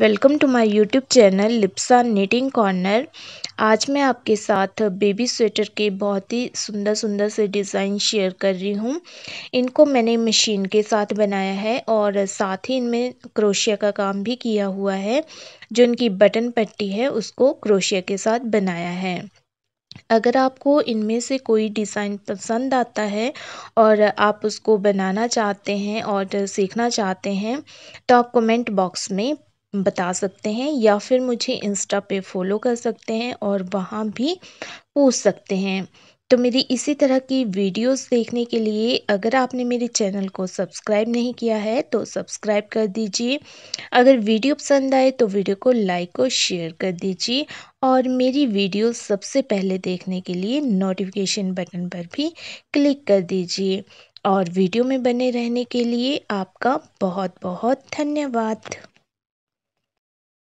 welcome to my YouTube channel Lipsa knitting corner आज मैं आपके साथ बेबी स्वेटर के बहुत ही सुंदर सुंदर से डिज़ाइन शेयर कर रही हूँ इनको मैंने मशीन के साथ बनाया है और साथ ही इनमें क्रोशिया का काम भी किया हुआ है जो इनकी बटन पट्टी है उसको क्रोशिया के साथ बनाया है अगर आपको इनमें से कोई डिज़ाइन पसंद आता है और आप उसको बनाना चाहते हैं और सीखना चाहते हैं तो आप कमेंट बॉक्स में बता सकते हैं या फिर मुझे इंस्टा पे फॉलो कर सकते हैं और वहाँ भी पूछ सकते हैं तो मेरी इसी तरह की वीडियोस देखने के लिए अगर आपने मेरे चैनल को सब्सक्राइब नहीं किया है तो सब्सक्राइब कर दीजिए अगर वीडियो पसंद आए तो वीडियो को लाइक और शेयर कर दीजिए और मेरी वीडियो सबसे पहले देखने के लिए नोटिफिकेशन बटन पर भी क्लिक कर दीजिए और वीडियो में बने रहने के लिए आपका बहुत बहुत धन्यवाद